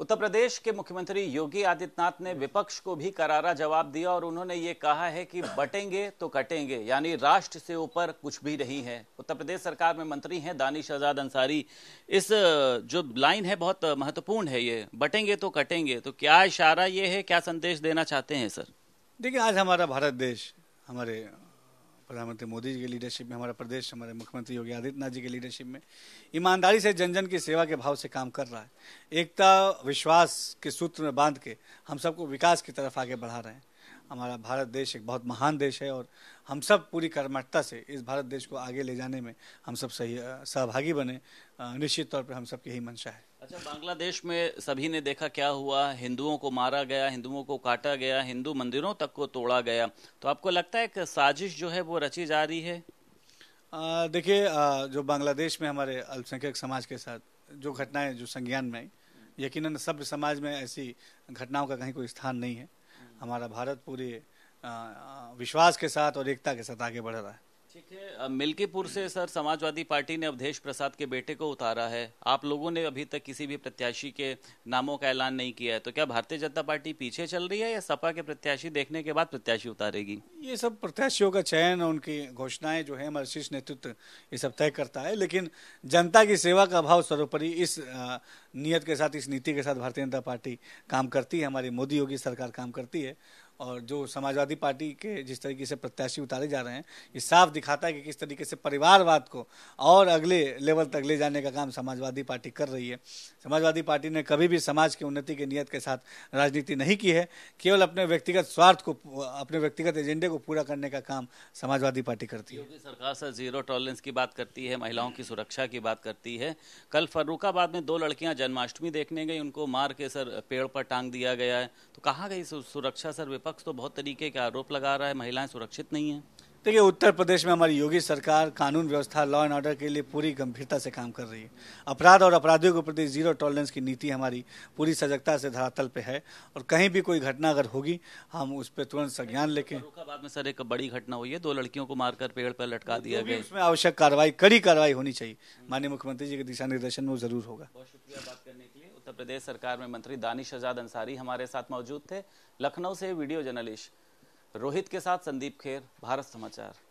उत्तर प्रदेश के मुख्यमंत्री योगी आदित्यनाथ ने विपक्ष को भी करारा जवाब दिया और उन्होंने ये कहा है कि बटेंगे तो कटेंगे यानी राष्ट्र से ऊपर कुछ भी नहीं है उत्तर प्रदेश सरकार में मंत्री हैं दानिश आजाद अंसारी इस जो लाइन है बहुत महत्वपूर्ण है ये बटेंगे तो कटेंगे तो क्या इशारा ये है क्या संदेश देना चाहते हैं सर देखिए आज हमारा भारत देश हमारे प्रधानमंत्री मोदी जी की लीडरशिप में हमारा प्रदेश हमारे मुख्यमंत्री योगी आदित्यनाथ जी की लीडरशिप में ईमानदारी से जन जन की सेवा के भाव से काम कर रहा है एकता विश्वास के सूत्र में बांध के हम सबको विकास की तरफ आगे बढ़ा रहे हैं हमारा भारत देश एक बहुत महान देश है और हम सब पूरी कर्मठता से इस भारत देश को आगे ले जाने में हम सब सही सहभागी बने निश्चित तौर पर हम सबकी यही मंशा है अच्छा बांग्लादेश में सभी ने देखा क्या हुआ हिंदुओं को मारा गया हिंदुओं को काटा गया हिंदू मंदिरों तक को तोड़ा गया तो आपको लगता है कि साजिश जो है वो रची जा रही है देखिए जो बांग्लादेश में हमारे अल्पसंख्यक समाज के साथ जो घटनाएं जो संज्ञान में आई यकीन सभ्य समाज में ऐसी घटनाओं का कहीं कोई स्थान नहीं है हमारा भारत पूरे विश्वास के साथ और एकता के साथ आगे बढ़ रहा है ठीक है मिल्कीपुर से सर समाजवादी पार्टी ने अवधेश प्रसाद के बेटे को उतारा है आप लोगों ने अभी तक किसी भी प्रत्याशी के नामों का ऐलान नहीं किया है तो क्या भारतीय जनता पार्टी पीछे चल रही है या सपा के प्रत्याशी देखने के बाद प्रत्याशी उतारेगी ये सब प्रत्याशियों का चयन उनकी घोषणाएं जो है हमारे शीर्ष नेतृत्व ये सब तय करता है लेकिन जनता की सेवा का अभाव सर्वोपरि इस नियत के साथ इस नीति के साथ भारतीय जनता पार्टी काम करती है हमारी मोदी योगी सरकार काम करती है और जो समाजवादी पार्टी के जिस तरीके से प्रत्याशी उतारे जा रहे हैं ये साफ दिखाता है कि किस तरीके से परिवारवाद को और अगले लेवल तक ले जाने का काम समाजवादी पार्टी कर रही है समाजवादी पार्टी ने कभी भी समाज की उन्नति की नियत के साथ राजनीति नहीं की है केवल अपने व्यक्तिगत स्वार्थ को अपने व्यक्तिगत एजेंडे को पूरा करने का काम समाजवादी पार्टी करती है सरकार सर जीरो टॉलरेंस की बात करती है महिलाओं की सुरक्षा की बात करती है कल फर्रुखाबाद में दो लड़कियां जन्माष्टमी देखने गई उनको मार के सर पेड़ पर टांग दिया गया है तो कहाँ गई सुरक्षा सर विपक्ष तो बहुत तरीके के आरोप लगा रहा है महिलाएं सुरक्षित नहीं है देखिए उत्तर प्रदेश में हमारी योगी सरकार कानून व्यवस्था लॉ एंड ऑर्डर के लिए पूरी गंभीरता से काम कर रही है अपराध और अपराधियों के प्रति जीरो टॉलरेंस की नीति हमारी पूरी सजगता से धरातल पे है और कहीं भी कोई घटना अगर होगी हम उस पर तुरंत संज्ञान लेके बाद में सर एक बड़ी घटना हुई है दो लड़कियों को मारकर पेड़ पर लटका दिया गया उसमें आवश्यक कार्रवाई कड़ी कार्रवाई होनी चाहिए माननीय मुख्यमंत्री जी के दिशा निर्देशन में जरूर होगा बहुत शुक्रिया बात करने के लिए उत्तर प्रदेश सरकार में मंत्री दानिश आजाद अंसारी हमारे साथ मौजूद थे लखनऊ से वीडियो जर्नलिस्ट रोहित के साथ संदीप खेर भारत समाचार